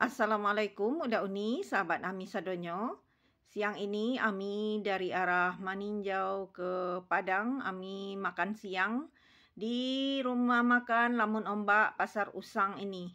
Assalamualaikum Uda Uni, sahabat Ami Sadonyo. Siang ini Ami dari arah Maninjau ke Padang. Ami makan siang di rumah makan Lamun Ombak Pasar Usang ini.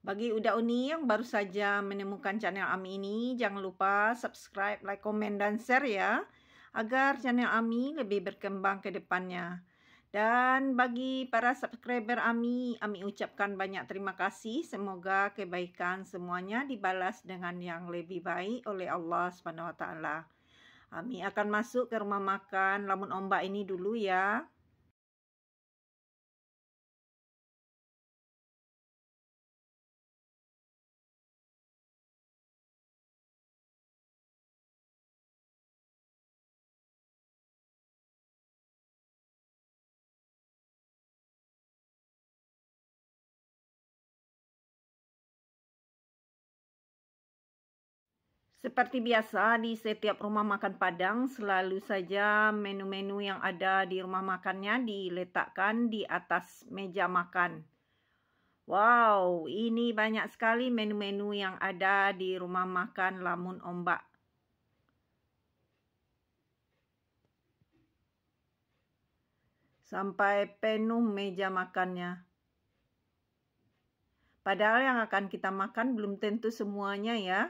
Bagi Uda Uni yang baru saja menemukan channel Ami ini, jangan lupa subscribe, like, komen, dan share ya agar channel Ami lebih berkembang ke depannya. Dan bagi para subscriber Ami, Ami ucapkan banyak terima kasih. Semoga kebaikan semuanya dibalas dengan yang lebih baik oleh Allah swt. Ami akan masuk ke rumah makan Lamun Ombak ini dulu ya. Seperti biasa di setiap rumah makan Padang selalu saja menu-menu yang ada di rumah makannya diletakkan di atas meja makan. Wow, ini banyak sekali menu-menu yang ada di rumah makan Lamun Ombak. Sampai penuh meja makannya. Padahal yang akan kita makan belum tentu semuanya ya.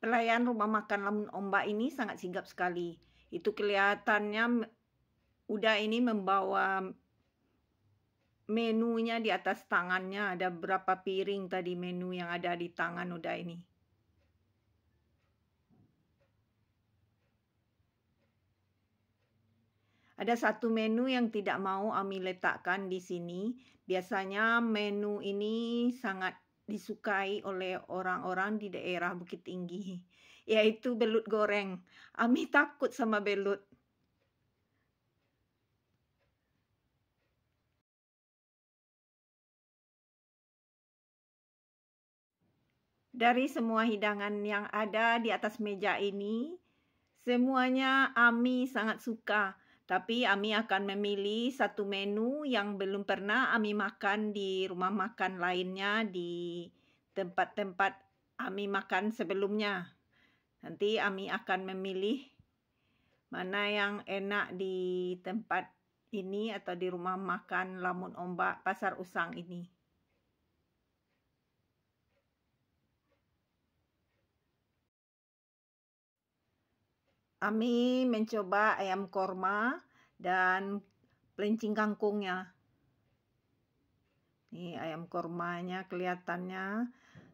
Pelayan rumah makan Lamun Ombak ini sangat sigap sekali. Itu kelihatannya udah ini membawa menunya di atas tangannya. Ada berapa piring tadi menu yang ada di tangan udah ini. Ada satu menu yang tidak mau Ami letakkan di sini. Biasanya menu ini sangat disukai oleh orang-orang di daerah Bukit Tinggi, yaitu belut goreng. Ami takut sama belut. Dari semua hidangan yang ada di atas meja ini, semuanya Ami sangat suka tapi Ami akan memilih satu menu yang belum pernah Ami makan di rumah makan lainnya di tempat-tempat Ami makan sebelumnya. Nanti Ami akan memilih mana yang enak di tempat ini atau di rumah makan Lamun Ombak Pasar Usang ini. Ami mencoba ayam korma dan pelincing kangkungnya. ini ayam kormanya kelihatannya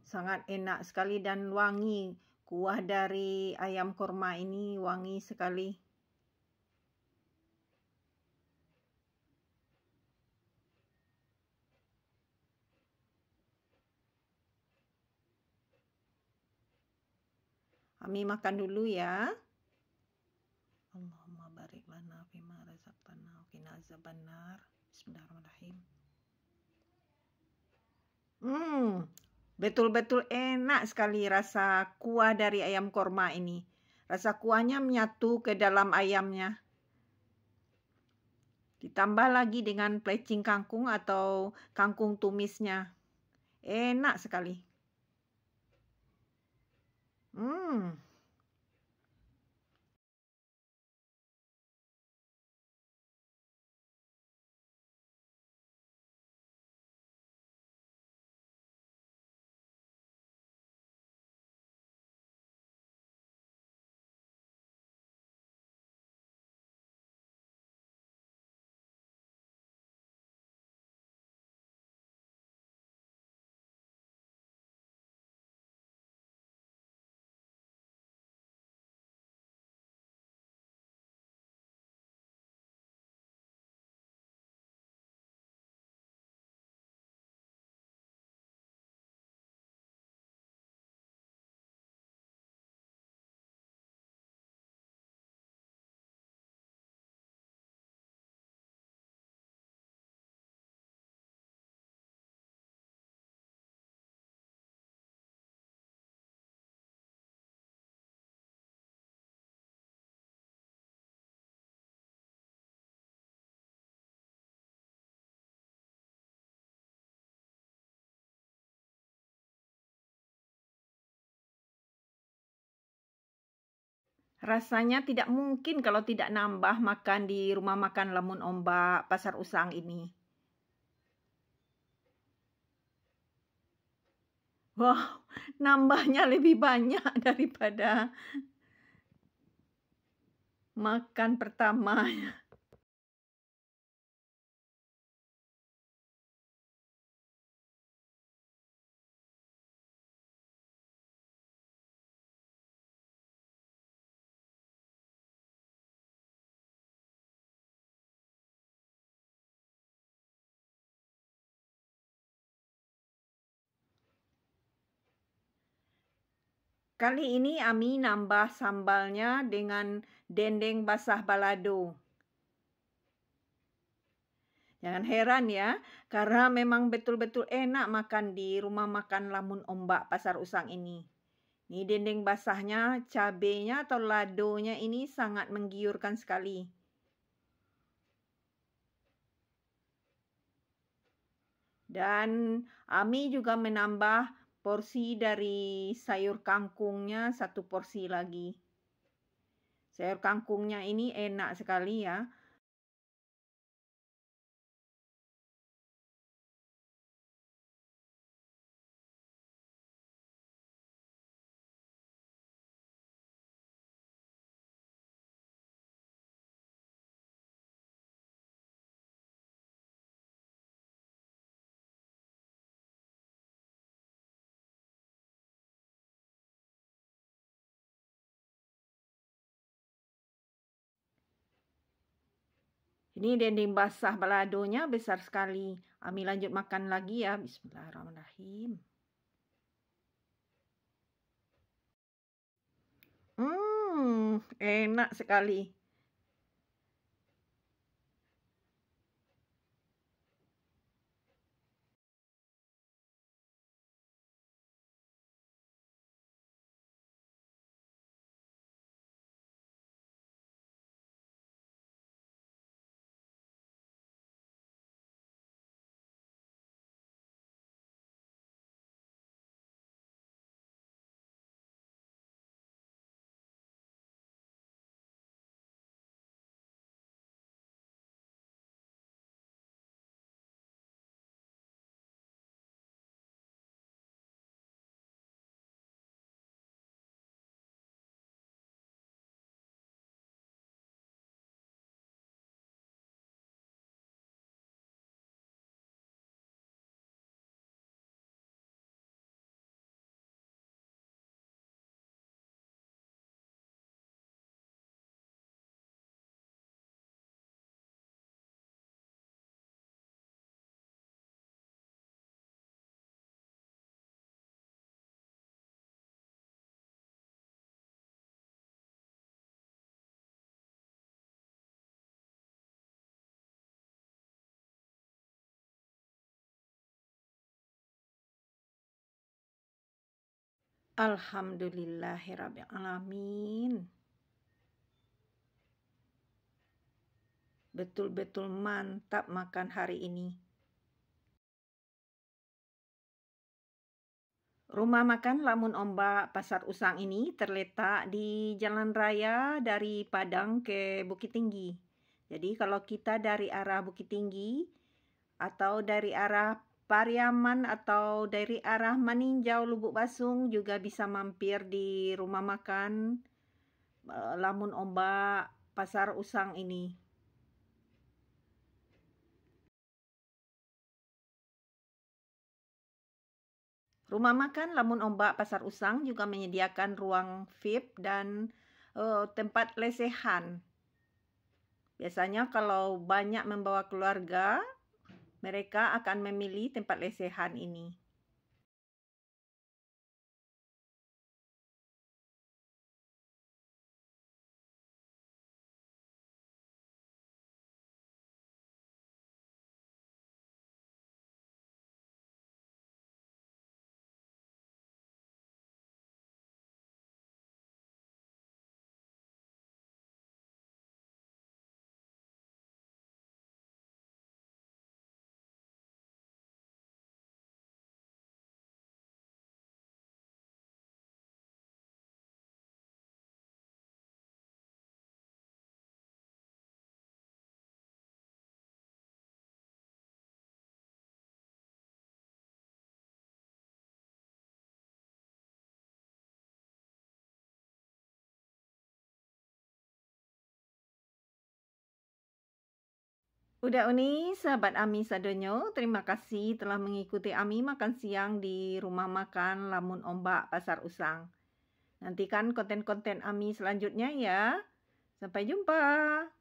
sangat enak sekali dan wangi. Kuah dari ayam korma ini wangi sekali. Kami makan dulu ya barik lana fima razaqtana wa qina azaban nar. Bismillahirrahmanirrahim. Hmm, betul-betul enak sekali rasa kuah dari ayam korma ini. Rasa kuahnya menyatu ke dalam ayamnya. Ditambah lagi dengan plecing kangkung atau kangkung tumisnya. Enak sekali. Hmm. Rasanya tidak mungkin kalau tidak nambah makan di rumah makan Lamun Ombak Pasar Usang ini. Wow, nambahnya lebih banyak daripada makan pertamanya. Kali ini Ami nambah sambalnya dengan dendeng basah balado. Jangan heran ya, karena memang betul-betul enak makan di rumah makan Lamun Ombak Pasar Usang ini. Ini dendeng basahnya, cabenya atau ladonya ini sangat menggiurkan sekali. Dan Ami juga menambah porsi dari sayur kangkungnya satu porsi lagi. Sayur kangkungnya ini enak sekali ya. Ini dinding basah baladonya besar sekali. Ami lanjut makan lagi ya. Bismillahirrahmanirrahim. Hmm, enak sekali. alamin, Betul-betul mantap makan hari ini. Rumah makan Lamun Ombak Pasar Usang ini terletak di jalan raya dari Padang ke Bukit Tinggi. Jadi kalau kita dari arah Bukit Tinggi atau dari arah Pariaman atau dari arah Maninjau Lubuk Basung juga bisa mampir di rumah makan eh, Lamun Ombak Pasar Usang ini. Rumah makan Lamun Ombak Pasar Usang juga menyediakan ruang VIP dan uh, tempat lesehan. Biasanya kalau banyak membawa keluarga, mereka akan memilih tempat lesehan ini. Udah Uni, sahabat Ami Sadonyo, terima kasih telah mengikuti Ami makan siang di rumah makan Lamun Ombak Pasar Usang. Nantikan konten-konten Ami selanjutnya ya. Sampai jumpa.